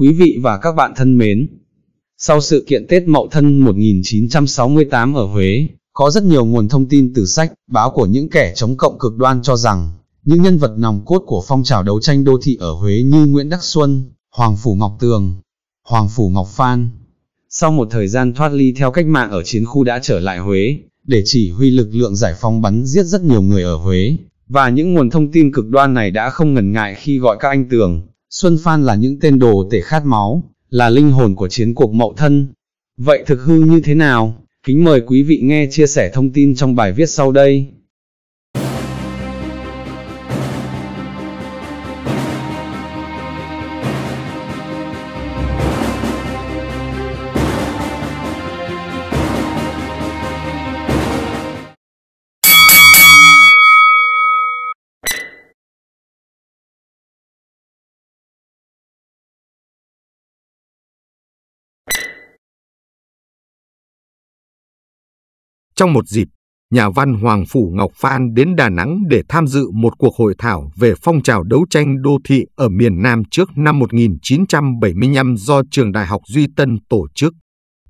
Quý vị và các bạn thân mến, sau sự kiện Tết Mậu Thân 1968 ở Huế, có rất nhiều nguồn thông tin từ sách, báo của những kẻ chống cộng cực đoan cho rằng, những nhân vật nòng cốt của phong trào đấu tranh đô thị ở Huế như Nguyễn Đắc Xuân, Hoàng Phủ Ngọc Tường, Hoàng Phủ Ngọc Phan. Sau một thời gian thoát ly theo cách mạng ở chiến khu đã trở lại Huế, để chỉ huy lực lượng giải phóng bắn giết rất nhiều người ở Huế, và những nguồn thông tin cực đoan này đã không ngần ngại khi gọi các anh Tường, Xuân Phan là những tên đồ tể khát máu, là linh hồn của chiến cuộc mậu thân. Vậy thực hư như thế nào? Kính mời quý vị nghe chia sẻ thông tin trong bài viết sau đây. Trong một dịp, nhà văn Hoàng Phủ Ngọc Phan đến Đà Nẵng để tham dự một cuộc hội thảo về phong trào đấu tranh đô thị ở miền Nam trước năm 1975 do Trường Đại học Duy Tân tổ chức.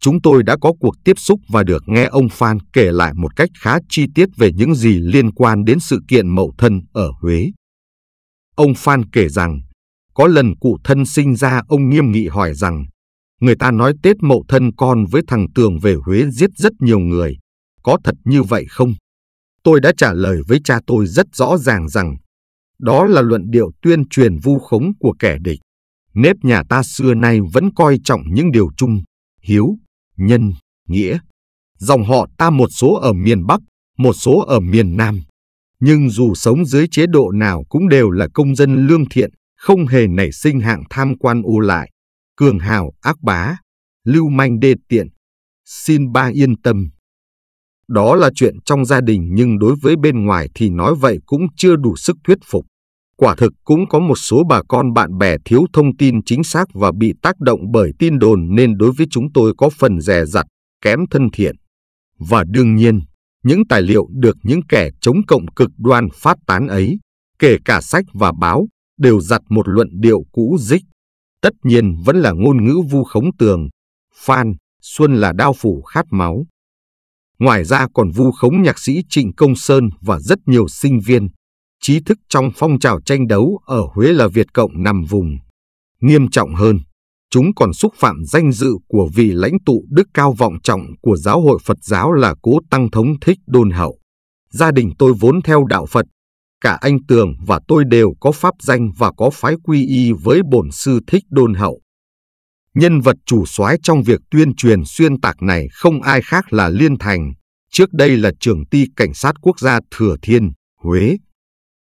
Chúng tôi đã có cuộc tiếp xúc và được nghe ông Phan kể lại một cách khá chi tiết về những gì liên quan đến sự kiện mậu thân ở Huế. Ông Phan kể rằng, có lần cụ thân sinh ra ông nghiêm nghị hỏi rằng, người ta nói Tết mậu thân con với thằng Tường về Huế giết rất nhiều người, có thật như vậy không? Tôi đã trả lời với cha tôi rất rõ ràng rằng đó là luận điệu tuyên truyền vu khống của kẻ địch. Nếp nhà ta xưa nay vẫn coi trọng những điều chung, hiếu, nhân, nghĩa. Dòng họ ta một số ở miền Bắc, một số ở miền Nam. Nhưng dù sống dưới chế độ nào cũng đều là công dân lương thiện, không hề nảy sinh hạng tham quan ô lại, cường hào ác bá, lưu manh đê tiện. Xin ba yên tâm đó là chuyện trong gia đình nhưng đối với bên ngoài thì nói vậy cũng chưa đủ sức thuyết phục. Quả thực cũng có một số bà con bạn bè thiếu thông tin chính xác và bị tác động bởi tin đồn nên đối với chúng tôi có phần rè rặt, kém thân thiện. Và đương nhiên, những tài liệu được những kẻ chống cộng cực đoan phát tán ấy, kể cả sách và báo, đều giặt một luận điệu cũ dích. Tất nhiên vẫn là ngôn ngữ vu khống tường, Phan, Xuân là đao phủ khát máu, Ngoài ra còn vu khống nhạc sĩ Trịnh Công Sơn và rất nhiều sinh viên. Trí thức trong phong trào tranh đấu ở Huế là Việt Cộng nằm vùng. Nghiêm trọng hơn, chúng còn xúc phạm danh dự của vị lãnh tụ đức cao vọng trọng của giáo hội Phật giáo là cố tăng thống thích đôn hậu. Gia đình tôi vốn theo đạo Phật, cả anh Tường và tôi đều có pháp danh và có phái quy y với bổn sư thích đôn hậu. Nhân vật chủ soái trong việc tuyên truyền xuyên tạc này không ai khác là Liên Thành, trước đây là trưởng ty cảnh sát quốc gia Thừa Thiên, Huế.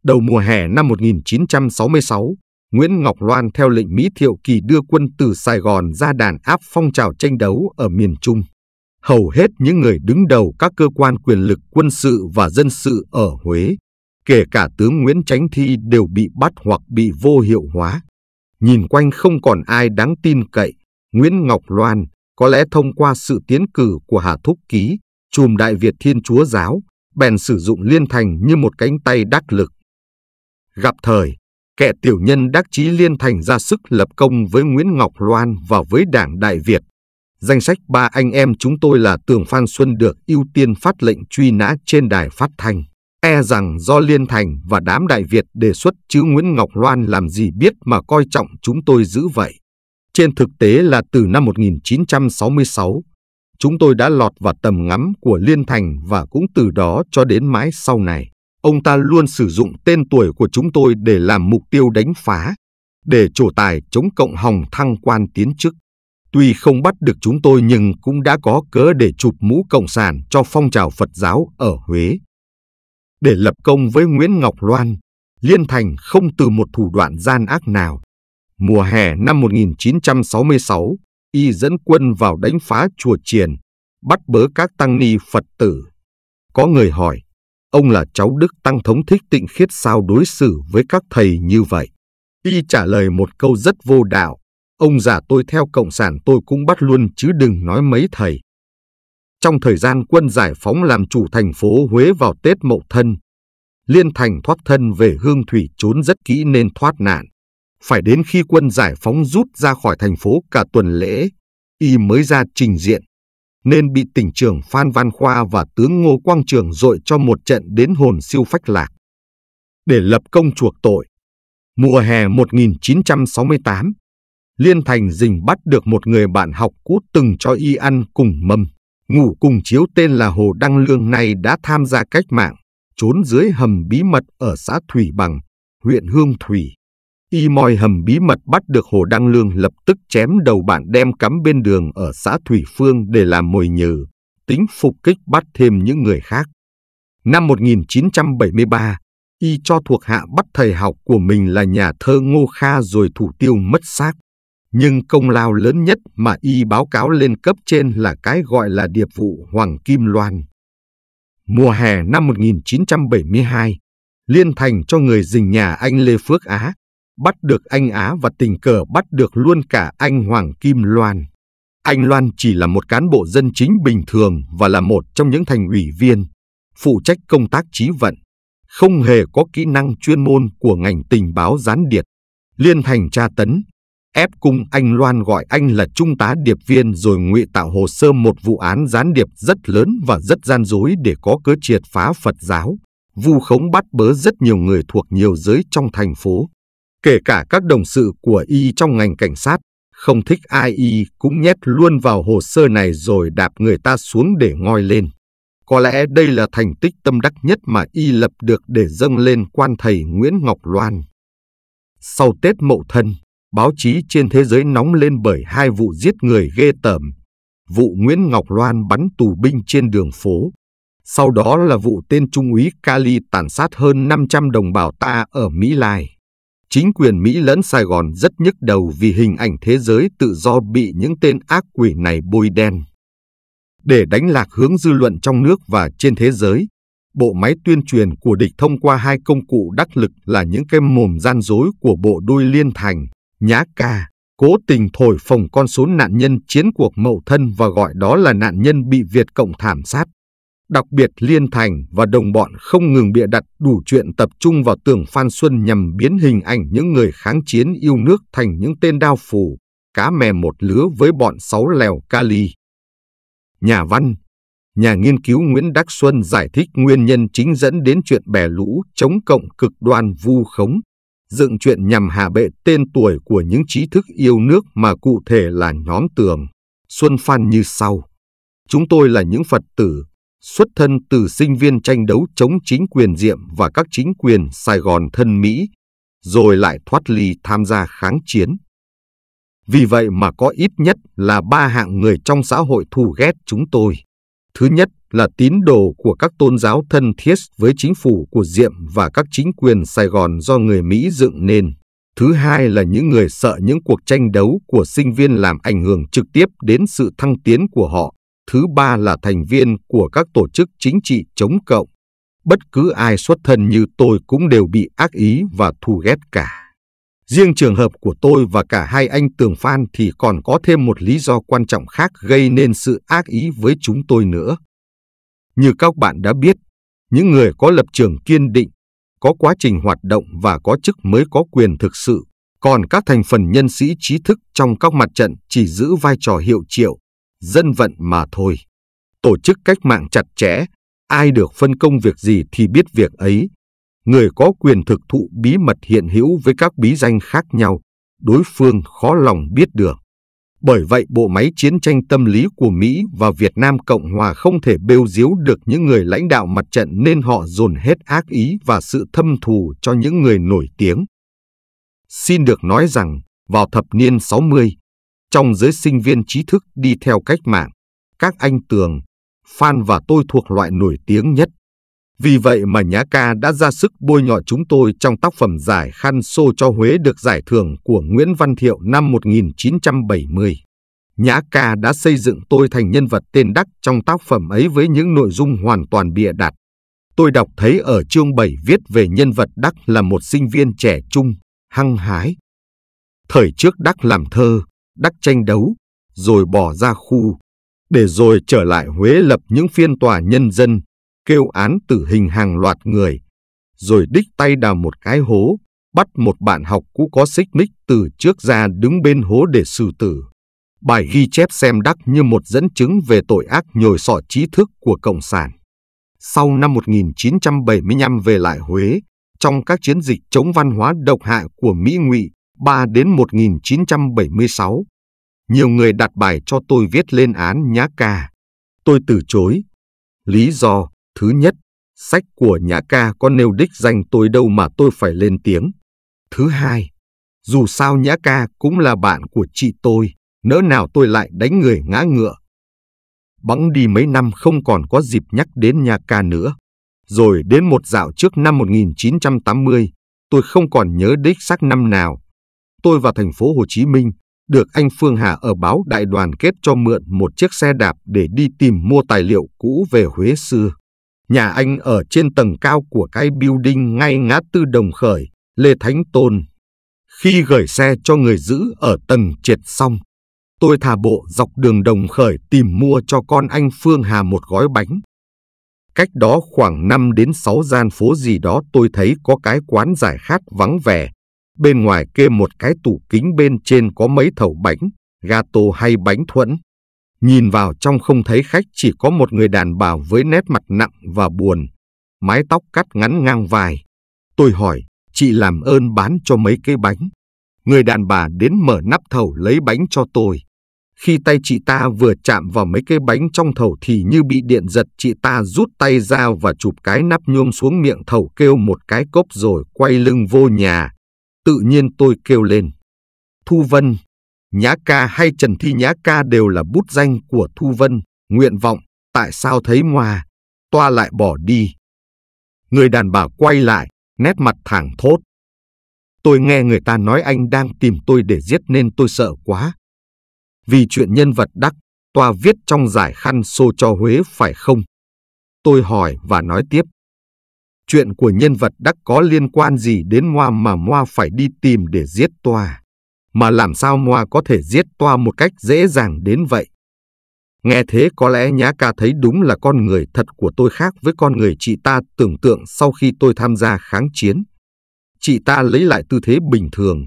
Đầu mùa hè năm 1966, Nguyễn Ngọc Loan theo lệnh Mỹ Thiệu Kỳ đưa quân từ Sài Gòn ra đàn áp phong trào tranh đấu ở miền Trung. Hầu hết những người đứng đầu các cơ quan quyền lực quân sự và dân sự ở Huế, kể cả tướng Nguyễn tránh Thi đều bị bắt hoặc bị vô hiệu hóa. Nhìn quanh không còn ai đáng tin cậy, Nguyễn Ngọc Loan có lẽ thông qua sự tiến cử của Hà Thúc Ký, chùm Đại Việt Thiên Chúa Giáo, bèn sử dụng Liên Thành như một cánh tay đắc lực. Gặp thời, kẻ tiểu nhân đắc chí Liên Thành ra sức lập công với Nguyễn Ngọc Loan và với Đảng Đại Việt. Danh sách ba anh em chúng tôi là Tường Phan Xuân được ưu tiên phát lệnh truy nã trên đài phát thanh. E rằng do Liên Thành và đám Đại Việt đề xuất chứ Nguyễn Ngọc Loan làm gì biết mà coi trọng chúng tôi dữ vậy. Trên thực tế là từ năm 1966, chúng tôi đã lọt vào tầm ngắm của Liên Thành và cũng từ đó cho đến mãi sau này. Ông ta luôn sử dụng tên tuổi của chúng tôi để làm mục tiêu đánh phá, để trổ tài chống cộng hòng thăng quan tiến chức. Tuy không bắt được chúng tôi nhưng cũng đã có cớ để chụp mũ cộng sản cho phong trào Phật giáo ở Huế. Để lập công với Nguyễn Ngọc Loan, Liên Thành không từ một thủ đoạn gian ác nào, Mùa hè năm 1966, y dẫn quân vào đánh phá chùa Triền, bắt bớ các tăng ni Phật tử. Có người hỏi, ông là cháu Đức Tăng Thống Thích Tịnh Khiết sao đối xử với các thầy như vậy? Y trả lời một câu rất vô đạo, ông già tôi theo Cộng sản tôi cũng bắt luôn chứ đừng nói mấy thầy. Trong thời gian quân giải phóng làm chủ thành phố Huế vào Tết Mậu Thân, Liên Thành thoát thân về Hương Thủy trốn rất kỹ nên thoát nạn. Phải đến khi quân giải phóng rút ra khỏi thành phố cả tuần lễ, y mới ra trình diện, nên bị tỉnh trưởng Phan Văn Khoa và tướng Ngô Quang Trường dội cho một trận đến hồn siêu phách lạc. Để lập công chuộc tội, mùa hè 1968, Liên Thành Dình bắt được một người bạn học cũ từng cho y ăn cùng mâm, ngủ cùng chiếu tên là Hồ Đăng Lương này đã tham gia cách mạng, trốn dưới hầm bí mật ở xã Thủy Bằng, huyện Hương Thủy. Y moi hầm bí mật bắt được Hồ Đăng Lương lập tức chém đầu bạn đem cắm bên đường ở xã Thủy Phương để làm mồi nhử, tính phục kích bắt thêm những người khác. Năm 1973, Y cho thuộc hạ bắt thầy học của mình là nhà thơ Ngô Kha rồi thủ tiêu mất xác. Nhưng công lao lớn nhất mà Y báo cáo lên cấp trên là cái gọi là điệp vụ Hoàng Kim Loan. Mùa hè năm 1972, Liên Thành cho người dình nhà anh Lê Phước Á bắt được anh Á và tình cờ bắt được luôn cả anh Hoàng Kim Loan. Anh Loan chỉ là một cán bộ dân chính bình thường và là một trong những thành ủy viên, phụ trách công tác trí vận, không hề có kỹ năng chuyên môn của ngành tình báo gián điệp. Liên thành tra tấn, ép cung anh Loan gọi anh là trung tá điệp viên rồi ngụy tạo hồ sơ một vụ án gián điệp rất lớn và rất gian dối để có cớ triệt phá Phật giáo, vu khống bắt bớ rất nhiều người thuộc nhiều giới trong thành phố. Kể cả các đồng sự của y trong ngành cảnh sát, không thích ai y cũng nhét luôn vào hồ sơ này rồi đạp người ta xuống để ngoi lên. Có lẽ đây là thành tích tâm đắc nhất mà y lập được để dâng lên quan thầy Nguyễn Ngọc Loan. Sau Tết Mậu Thân, báo chí trên thế giới nóng lên bởi hai vụ giết người ghê tởm. Vụ Nguyễn Ngọc Loan bắn tù binh trên đường phố. Sau đó là vụ tên Trung úy Cali tàn sát hơn 500 đồng bào ta ở Mỹ Lai chính quyền Mỹ lẫn Sài Gòn rất nhức đầu vì hình ảnh thế giới tự do bị những tên ác quỷ này bôi đen. Để đánh lạc hướng dư luận trong nước và trên thế giới, bộ máy tuyên truyền của địch thông qua hai công cụ đắc lực là những cái mồm gian dối của bộ đôi liên thành, nhá ca, cố tình thổi phồng con số nạn nhân chiến cuộc mậu thân và gọi đó là nạn nhân bị Việt Cộng thảm sát. Đặc biệt Liên Thành và đồng bọn không ngừng bịa đặt đủ chuyện tập trung vào tường Phan Xuân nhằm biến hình ảnh những người kháng chiến yêu nước thành những tên đao phủ, cá mè một lứa với bọn sáu lèo Cali. Nhà văn, nhà nghiên cứu Nguyễn Đắc Xuân giải thích nguyên nhân chính dẫn đến chuyện bè lũ chống cộng cực đoan vu khống, dựng chuyện nhằm hạ bệ tên tuổi của những trí thức yêu nước mà cụ thể là nhóm tường, Xuân Phan như sau. Chúng tôi là những Phật tử xuất thân từ sinh viên tranh đấu chống chính quyền Diệm và các chính quyền Sài Gòn thân Mỹ, rồi lại thoát ly tham gia kháng chiến. Vì vậy mà có ít nhất là ba hạng người trong xã hội thù ghét chúng tôi. Thứ nhất là tín đồ của các tôn giáo thân thiết với chính phủ của Diệm và các chính quyền Sài Gòn do người Mỹ dựng nên. Thứ hai là những người sợ những cuộc tranh đấu của sinh viên làm ảnh hưởng trực tiếp đến sự thăng tiến của họ thứ ba là thành viên của các tổ chức chính trị chống cộng. Bất cứ ai xuất thân như tôi cũng đều bị ác ý và thù ghét cả. Riêng trường hợp của tôi và cả hai anh Tường Phan thì còn có thêm một lý do quan trọng khác gây nên sự ác ý với chúng tôi nữa. Như các bạn đã biết, những người có lập trường kiên định, có quá trình hoạt động và có chức mới có quyền thực sự, còn các thành phần nhân sĩ trí thức trong các mặt trận chỉ giữ vai trò hiệu triệu, dân vận mà thôi. Tổ chức cách mạng chặt chẽ, ai được phân công việc gì thì biết việc ấy. Người có quyền thực thụ bí mật hiện hữu với các bí danh khác nhau, đối phương khó lòng biết được. Bởi vậy bộ máy chiến tranh tâm lý của Mỹ và Việt Nam Cộng Hòa không thể bêu diếu được những người lãnh đạo mặt trận nên họ dồn hết ác ý và sự thâm thù cho những người nổi tiếng. Xin được nói rằng, vào thập niên 60, trong giới sinh viên trí thức đi theo cách mạng, các anh Tường, Phan và tôi thuộc loại nổi tiếng nhất. Vì vậy mà Nhã Ca đã ra sức bôi nhọ chúng tôi trong tác phẩm giải khăn xô cho Huế được giải thưởng của Nguyễn Văn Thiệu năm 1970. Nhã Ca đã xây dựng tôi thành nhân vật tên đắc trong tác phẩm ấy với những nội dung hoàn toàn bịa đặt. Tôi đọc thấy ở chương 7 viết về nhân vật đắc là một sinh viên trẻ trung, hăng hái. Thời trước đắc làm thơ, đắc tranh đấu, rồi bỏ ra khu, để rồi trở lại Huế lập những phiên tòa nhân dân, kêu án tử hình hàng loạt người, rồi đích tay đào một cái hố, bắt một bạn học cũ có xích mích từ trước ra đứng bên hố để xử tử. Bài ghi chép xem đắc như một dẫn chứng về tội ác nhồi sọ trí thức của Cộng sản. Sau năm 1975 về lại Huế, trong các chiến dịch chống văn hóa độc hại của Mỹ ngụy, 1973 đến 1976. Nhiều người đặt bài cho tôi viết lên án Nhã Ca. Tôi từ chối. Lý do, thứ nhất, sách của Nhã Ca có nêu đích danh tôi đâu mà tôi phải lên tiếng. Thứ hai, dù sao Nhã Ca cũng là bạn của chị tôi, nỡ nào tôi lại đánh người ngã ngựa. Bẵng đi mấy năm không còn có dịp nhắc đến Nhã Ca nữa. Rồi đến một dạo trước năm 1980, tôi không còn nhớ đích xác năm nào, tôi vào thành phố Hồ Chí Minh, được anh Phương Hà ở báo Đại đoàn kết cho mượn một chiếc xe đạp để đi tìm mua tài liệu cũ về Huế xưa. Nhà anh ở trên tầng cao của cái building ngay ngã tư Đồng Khởi, Lê Thánh Tôn. Khi gửi xe cho người giữ ở tầng triệt xong, tôi thả bộ dọc đường Đồng Khởi tìm mua cho con anh Phương Hà một gói bánh. Cách đó khoảng 5 đến 6 gian phố gì đó tôi thấy có cái quán giải khát vắng vẻ, Bên ngoài kê một cái tủ kính bên trên có mấy thầu bánh, gato hay bánh thuẫn. Nhìn vào trong không thấy khách chỉ có một người đàn bà với nét mặt nặng và buồn, mái tóc cắt ngắn ngang vai. Tôi hỏi, chị làm ơn bán cho mấy cái bánh. Người đàn bà đến mở nắp thầu lấy bánh cho tôi. Khi tay chị ta vừa chạm vào mấy cái bánh trong thầu thì như bị điện giật chị ta rút tay ra và chụp cái nắp nhuông xuống miệng thầu kêu một cái cốc rồi quay lưng vô nhà tự nhiên tôi kêu lên. Thu Vân, Nhã Ca hay Trần Thi Nhã Ca đều là bút danh của Thu Vân, nguyện vọng, tại sao thấy ngoa, toa lại bỏ đi. Người đàn bà quay lại, nét mặt thẳng thốt. Tôi nghe người ta nói anh đang tìm tôi để giết nên tôi sợ quá. Vì chuyện nhân vật đắc, toa viết trong giải khăn xô cho Huế phải không? Tôi hỏi và nói tiếp chuyện của nhân vật đắc có liên quan gì đến Moa mà Moa phải đi tìm để giết Toa. Mà làm sao Moa có thể giết Toa một cách dễ dàng đến vậy? Nghe thế có lẽ Nhã Ca thấy đúng là con người thật của tôi khác với con người chị ta tưởng tượng sau khi tôi tham gia kháng chiến. Chị ta lấy lại tư thế bình thường.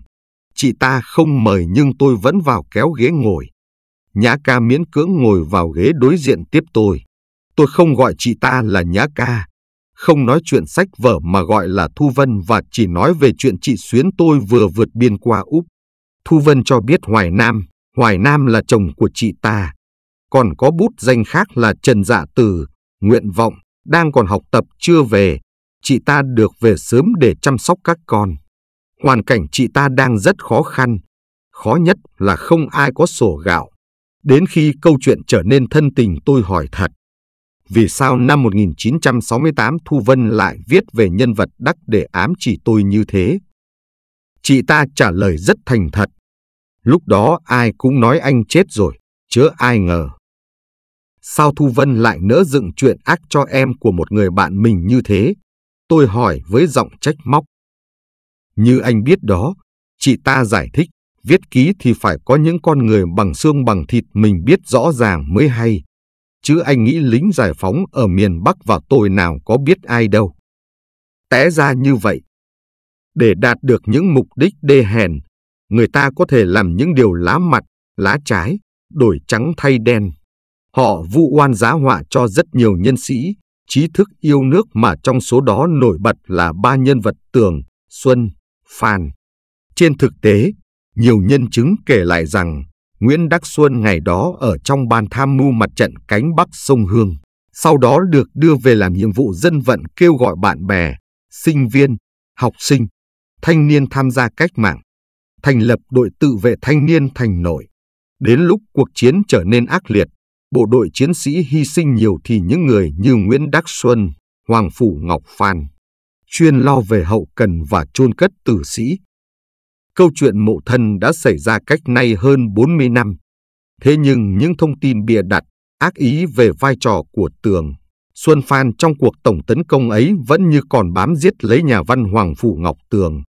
Chị ta không mời nhưng tôi vẫn vào kéo ghế ngồi. Nhã Ca miễn cưỡng ngồi vào ghế đối diện tiếp tôi. Tôi không gọi chị ta là Nhã Ca, không nói chuyện sách vở mà gọi là Thu Vân và chỉ nói về chuyện chị Xuyến tôi vừa vượt biên qua Úc. Thu Vân cho biết Hoài Nam, Hoài Nam là chồng của chị ta. Còn có bút danh khác là Trần Dạ Từ, Nguyện Vọng, đang còn học tập chưa về. Chị ta được về sớm để chăm sóc các con. Hoàn cảnh chị ta đang rất khó khăn. Khó nhất là không ai có sổ gạo. Đến khi câu chuyện trở nên thân tình tôi hỏi thật, vì sao năm 1968 Thu Vân lại viết về nhân vật đắc để ám chỉ tôi như thế. Chị ta trả lời rất thành thật. Lúc đó ai cũng nói anh chết rồi, chứ ai ngờ. Sao Thu Vân lại nỡ dựng chuyện ác cho em của một người bạn mình như thế? Tôi hỏi với giọng trách móc. Như anh biết đó, chị ta giải thích, viết ký thì phải có những con người bằng xương bằng thịt mình biết rõ ràng mới hay chứ anh nghĩ lính giải phóng ở miền Bắc và tôi nào có biết ai đâu. Té ra như vậy, để đạt được những mục đích đê hèn, người ta có thể làm những điều lá mặt, lá trái, đổi trắng thay đen. Họ vu oan giá họa cho rất nhiều nhân sĩ, trí thức yêu nước mà trong số đó nổi bật là ba nhân vật Tường, Xuân, Phan. Trên thực tế, nhiều nhân chứng kể lại rằng Nguyễn Đắc Xuân ngày đó ở trong ban tham mưu mặt trận cánh Bắc sông Hương, sau đó được đưa về làm nhiệm vụ dân vận kêu gọi bạn bè, sinh viên, học sinh, thanh niên tham gia cách mạng, thành lập đội tự vệ thanh niên thành nổi. Đến lúc cuộc chiến trở nên ác liệt, bộ đội chiến sĩ hy sinh nhiều thì những người như Nguyễn Đắc Xuân, Hoàng Phủ Ngọc Phan, chuyên lo về hậu cần và chôn cất tử sĩ, Câu chuyện mộ thân đã xảy ra cách nay hơn 40 năm. Thế nhưng những thông tin bịa đặt, ác ý về vai trò của Tường, Xuân Phan trong cuộc tổng tấn công ấy vẫn như còn bám giết lấy nhà văn Hoàng phụ Ngọc Tường.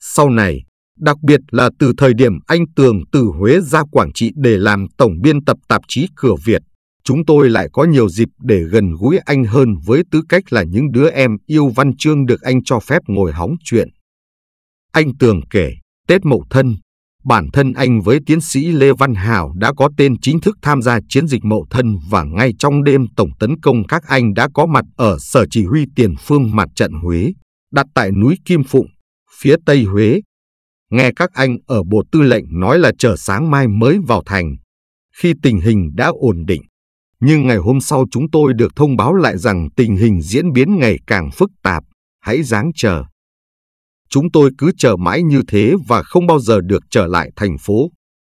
Sau này, đặc biệt là từ thời điểm anh Tường từ Huế ra Quảng Trị để làm tổng biên tập tạp chí Cửa Việt, chúng tôi lại có nhiều dịp để gần gũi anh hơn với tư cách là những đứa em yêu văn chương được anh cho phép ngồi hóng chuyện. Anh Tường kể, Tết Mậu Thân, bản thân anh với tiến sĩ Lê Văn Hảo đã có tên chính thức tham gia chiến dịch Mậu Thân và ngay trong đêm tổng tấn công các anh đã có mặt ở Sở Chỉ huy Tiền Phương Mặt trận Huế, đặt tại núi Kim Phụng, phía Tây Huế. Nghe các anh ở Bộ Tư lệnh nói là chờ sáng mai mới vào thành, khi tình hình đã ổn định. Nhưng ngày hôm sau chúng tôi được thông báo lại rằng tình hình diễn biến ngày càng phức tạp, hãy dáng chờ chúng tôi cứ chờ mãi như thế và không bao giờ được trở lại thành phố.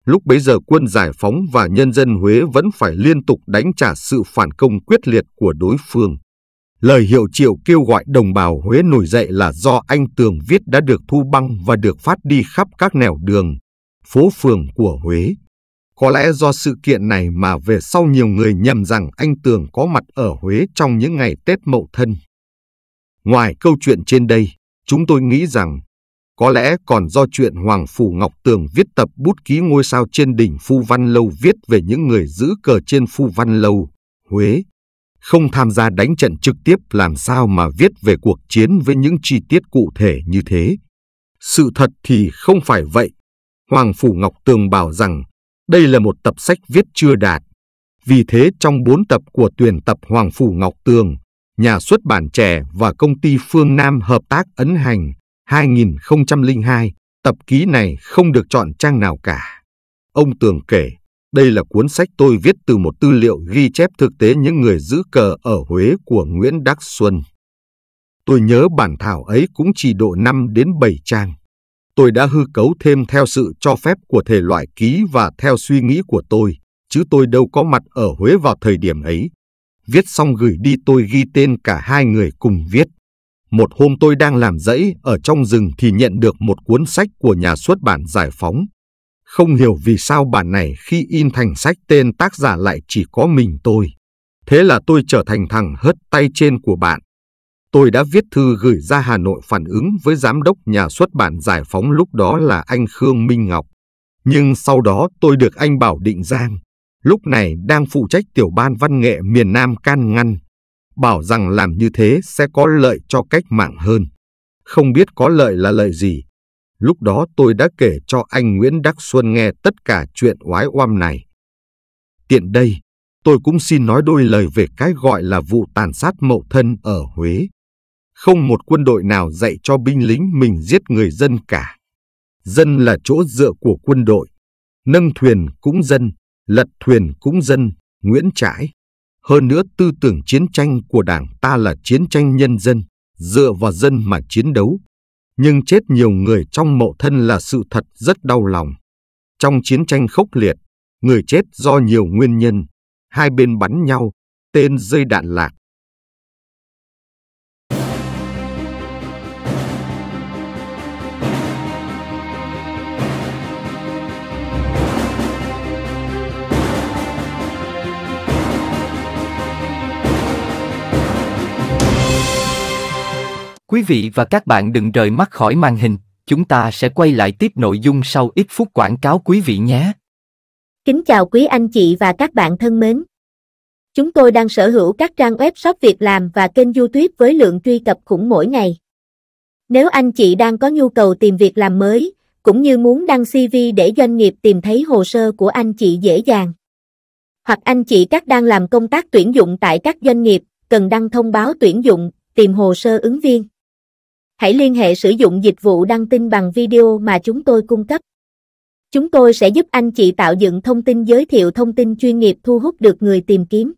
Lúc bấy giờ quân giải phóng và nhân dân Huế vẫn phải liên tục đánh trả sự phản công quyết liệt của đối phương. Lời hiệu triệu kêu gọi đồng bào Huế nổi dậy là do anh Tường viết đã được thu băng và được phát đi khắp các nẻo đường, phố phường của Huế. Có lẽ do sự kiện này mà về sau nhiều người nhầm rằng anh Tường có mặt ở Huế trong những ngày Tết Mậu Thân. Ngoài câu chuyện trên đây, Chúng tôi nghĩ rằng, có lẽ còn do chuyện Hoàng Phủ Ngọc Tường viết tập bút ký ngôi sao trên đỉnh Phu Văn Lâu viết về những người giữ cờ trên Phu Văn Lâu, Huế. Không tham gia đánh trận trực tiếp làm sao mà viết về cuộc chiến với những chi tiết cụ thể như thế. Sự thật thì không phải vậy. Hoàng Phủ Ngọc Tường bảo rằng đây là một tập sách viết chưa đạt. Vì thế trong bốn tập của tuyển tập Hoàng Phủ Ngọc Tường, nhà xuất bản trẻ và công ty Phương Nam hợp tác ấn hành 2002, tập ký này không được chọn trang nào cả. Ông Tường kể, đây là cuốn sách tôi viết từ một tư liệu ghi chép thực tế những người giữ cờ ở Huế của Nguyễn Đắc Xuân. Tôi nhớ bản thảo ấy cũng chỉ độ 5 đến 7 trang. Tôi đã hư cấu thêm theo sự cho phép của thể loại ký và theo suy nghĩ của tôi, chứ tôi đâu có mặt ở Huế vào thời điểm ấy. Viết xong gửi đi tôi ghi tên cả hai người cùng viết. Một hôm tôi đang làm dãy ở trong rừng thì nhận được một cuốn sách của nhà xuất bản Giải Phóng. Không hiểu vì sao bản này khi in thành sách tên tác giả lại chỉ có mình tôi. Thế là tôi trở thành thằng hất tay trên của bạn. Tôi đã viết thư gửi ra Hà Nội phản ứng với giám đốc nhà xuất bản Giải Phóng lúc đó là anh Khương Minh Ngọc. Nhưng sau đó tôi được anh bảo định giang lúc này đang phụ trách tiểu ban văn nghệ miền Nam can ngăn, bảo rằng làm như thế sẽ có lợi cho cách mạng hơn. Không biết có lợi là lợi gì. Lúc đó tôi đã kể cho anh Nguyễn Đắc Xuân nghe tất cả chuyện oái oăm này. Tiện đây, tôi cũng xin nói đôi lời về cái gọi là vụ tàn sát mậu thân ở Huế. Không một quân đội nào dạy cho binh lính mình giết người dân cả. Dân là chỗ dựa của quân đội. Nâng thuyền cũng dân, lật thuyền cũng dân, Nguyễn Trãi. Hơn nữa tư tưởng chiến tranh của đảng ta là chiến tranh nhân dân, dựa vào dân mà chiến đấu. Nhưng chết nhiều người trong mộ thân là sự thật rất đau lòng. Trong chiến tranh khốc liệt, người chết do nhiều nguyên nhân. Hai bên bắn nhau, tên rơi đạn lạc, Quý vị và các bạn đừng rời mắt khỏi màn hình, chúng ta sẽ quay lại tiếp nội dung sau ít phút quảng cáo quý vị nhé. Kính chào quý anh chị và các bạn thân mến. Chúng tôi đang sở hữu các trang web shop việc làm và kênh YouTube với lượng truy cập khủng mỗi ngày. Nếu anh chị đang có nhu cầu tìm việc làm mới, cũng như muốn đăng CV để doanh nghiệp tìm thấy hồ sơ của anh chị dễ dàng. Hoặc anh chị các đang làm công tác tuyển dụng tại các doanh nghiệp, cần đăng thông báo tuyển dụng, tìm hồ sơ ứng viên hãy liên hệ sử dụng dịch vụ đăng tin bằng video mà chúng tôi cung cấp. Chúng tôi sẽ giúp anh chị tạo dựng thông tin giới thiệu thông tin chuyên nghiệp thu hút được người tìm kiếm.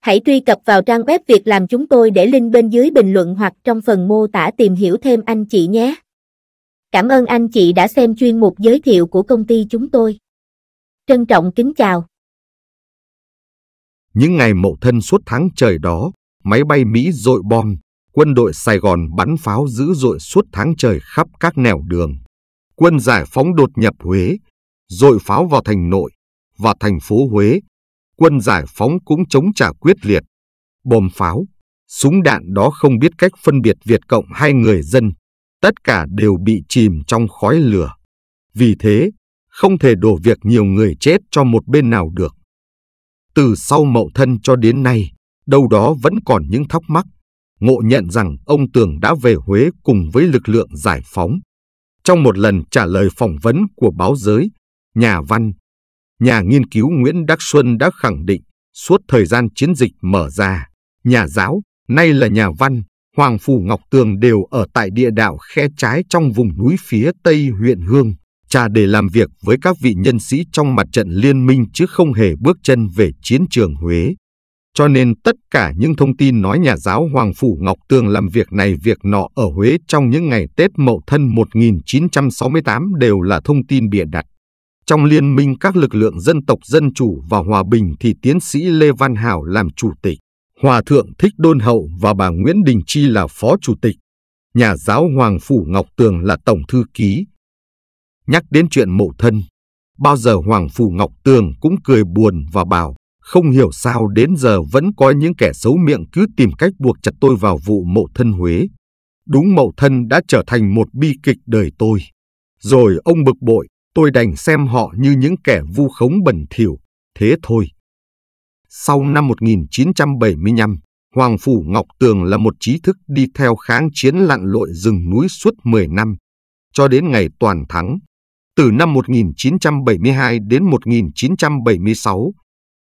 Hãy truy cập vào trang web việc làm chúng tôi để link bên dưới bình luận hoặc trong phần mô tả tìm hiểu thêm anh chị nhé. Cảm ơn anh chị đã xem chuyên mục giới thiệu của công ty chúng tôi. Trân trọng kính chào. Những ngày mậu thân suốt tháng trời đó, máy bay Mỹ dội bom, quân đội Sài Gòn bắn pháo dữ dội suốt tháng trời khắp các nẻo đường. Quân giải phóng đột nhập Huế, dội pháo vào thành nội và thành phố Huế. Quân giải phóng cũng chống trả quyết liệt. Bom pháo, súng đạn đó không biết cách phân biệt Việt Cộng hay người dân, tất cả đều bị chìm trong khói lửa. Vì thế, không thể đổ việc nhiều người chết cho một bên nào được. Từ sau mậu thân cho đến nay, đâu đó vẫn còn những thắc mắc Ngộ nhận rằng ông Tường đã về Huế cùng với lực lượng giải phóng. Trong một lần trả lời phỏng vấn của báo giới, nhà văn, nhà nghiên cứu Nguyễn Đắc Xuân đã khẳng định suốt thời gian chiến dịch mở ra, nhà giáo, nay là nhà văn, Hoàng Phủ Ngọc Tường đều ở tại địa đạo khe trái trong vùng núi phía Tây huyện Hương, trà để làm việc với các vị nhân sĩ trong mặt trận liên minh chứ không hề bước chân về chiến trường Huế. Cho nên tất cả những thông tin nói nhà giáo Hoàng Phủ Ngọc Tường làm việc này việc nọ ở Huế trong những ngày Tết Mậu Thân 1968 đều là thông tin bịa đặt. Trong liên minh các lực lượng dân tộc dân chủ và hòa bình thì tiến sĩ Lê Văn Hảo làm chủ tịch, Hòa thượng Thích Đôn Hậu và bà Nguyễn Đình Chi là phó chủ tịch, nhà giáo Hoàng Phủ Ngọc Tường là tổng thư ký. Nhắc đến chuyện mậu thân, bao giờ Hoàng Phủ Ngọc Tường cũng cười buồn và bảo không hiểu sao đến giờ vẫn có những kẻ xấu miệng cứ tìm cách buộc chặt tôi vào vụ mộ thân Huế. Đúng mậu thân đã trở thành một bi kịch đời tôi. Rồi ông bực bội, tôi đành xem họ như những kẻ vu khống bẩn thỉu, thế thôi. Sau năm 1975, Hoàng Phủ Ngọc Tường là một trí thức đi theo kháng chiến lặn lội rừng núi suốt 10 năm, cho đến ngày toàn thắng. Từ năm 1972 đến 1976,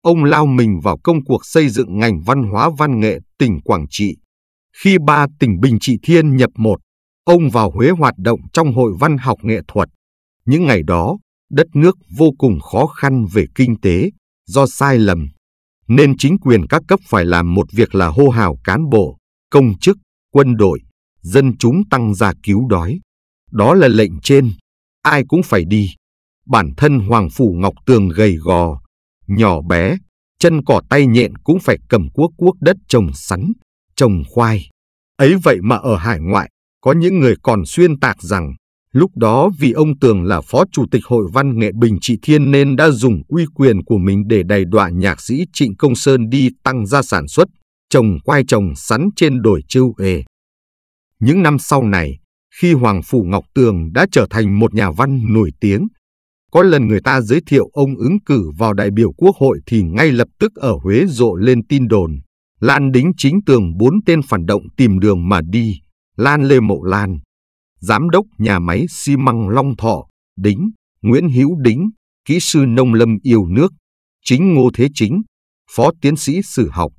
ông lao mình vào công cuộc xây dựng ngành văn hóa văn nghệ tỉnh Quảng Trị. Khi ba tỉnh Bình Trị Thiên nhập một, ông vào Huế hoạt động trong hội văn học nghệ thuật. Những ngày đó, đất nước vô cùng khó khăn về kinh tế do sai lầm, nên chính quyền các cấp phải làm một việc là hô hào cán bộ, công chức, quân đội, dân chúng tăng ra cứu đói. Đó là lệnh trên, ai cũng phải đi. Bản thân Hoàng Phủ Ngọc Tường gầy gò, nhỏ bé, chân cỏ tay nhện cũng phải cầm cuốc cuốc đất trồng sắn, trồng khoai. Ấy vậy mà ở hải ngoại, có những người còn xuyên tạc rằng Lúc đó vì ông Tường là phó chủ tịch Hội Văn nghệ Bình Trị Thiên nên đã dùng uy quyền của mình để đày đọa nhạc sĩ Trịnh Công Sơn đi tăng gia sản xuất, trồng khoai trồng sắn trên đồi Chưu Ê. Những năm sau này, khi Hoàng Phủ Ngọc Tường đã trở thành một nhà văn nổi tiếng, có lần người ta giới thiệu ông ứng cử vào đại biểu quốc hội thì ngay lập tức ở Huế rộ lên tin đồn. Lan đính chính tường bốn tên phản động tìm đường mà đi. Lan Lê Mậu Lan, giám đốc nhà máy xi măng Long Thọ, Đính, Nguyễn Hữu Đính, kỹ sư nông lâm yêu nước, chính Ngô Thế Chính, phó tiến sĩ sử học,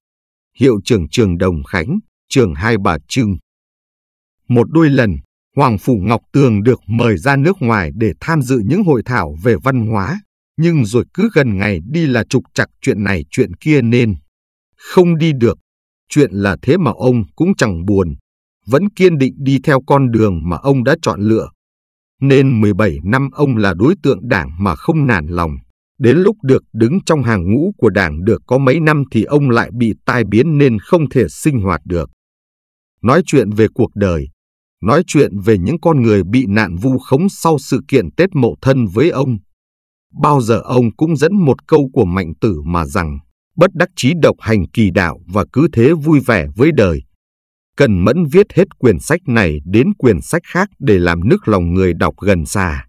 hiệu trưởng trường Đồng Khánh, trường Hai Bà Trưng. Một đôi lần, Hoàng Phủ Ngọc Tường được mời ra nước ngoài để tham dự những hội thảo về văn hóa, nhưng rồi cứ gần ngày đi là trục chặt chuyện này chuyện kia nên. Không đi được, chuyện là thế mà ông cũng chẳng buồn, vẫn kiên định đi theo con đường mà ông đã chọn lựa. Nên 17 năm ông là đối tượng đảng mà không nản lòng. Đến lúc được đứng trong hàng ngũ của đảng được có mấy năm thì ông lại bị tai biến nên không thể sinh hoạt được. Nói chuyện về cuộc đời, nói chuyện về những con người bị nạn vu khống sau sự kiện Tết mộ Thân với ông. Bao giờ ông cũng dẫn một câu của Mạnh Tử mà rằng, bất đắc chí độc hành kỳ đạo và cứ thế vui vẻ với đời. Cần mẫn viết hết quyển sách này đến quyển sách khác để làm nước lòng người đọc gần xa.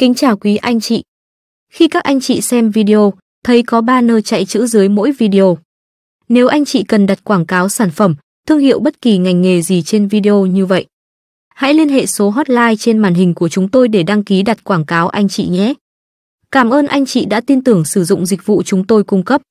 Kính chào quý anh chị. Khi các anh chị xem video, thấy có banner chạy chữ dưới mỗi video. Nếu anh chị cần đặt quảng cáo sản phẩm, thương hiệu bất kỳ ngành nghề gì trên video như vậy, hãy liên hệ số hotline trên màn hình của chúng tôi để đăng ký đặt quảng cáo anh chị nhé. Cảm ơn anh chị đã tin tưởng sử dụng dịch vụ chúng tôi cung cấp.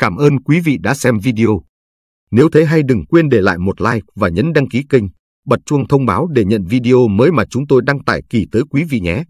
Cảm ơn quý vị đã xem video. Nếu thấy hay đừng quên để lại một like và nhấn đăng ký kênh, bật chuông thông báo để nhận video mới mà chúng tôi đăng tải kỳ tới quý vị nhé.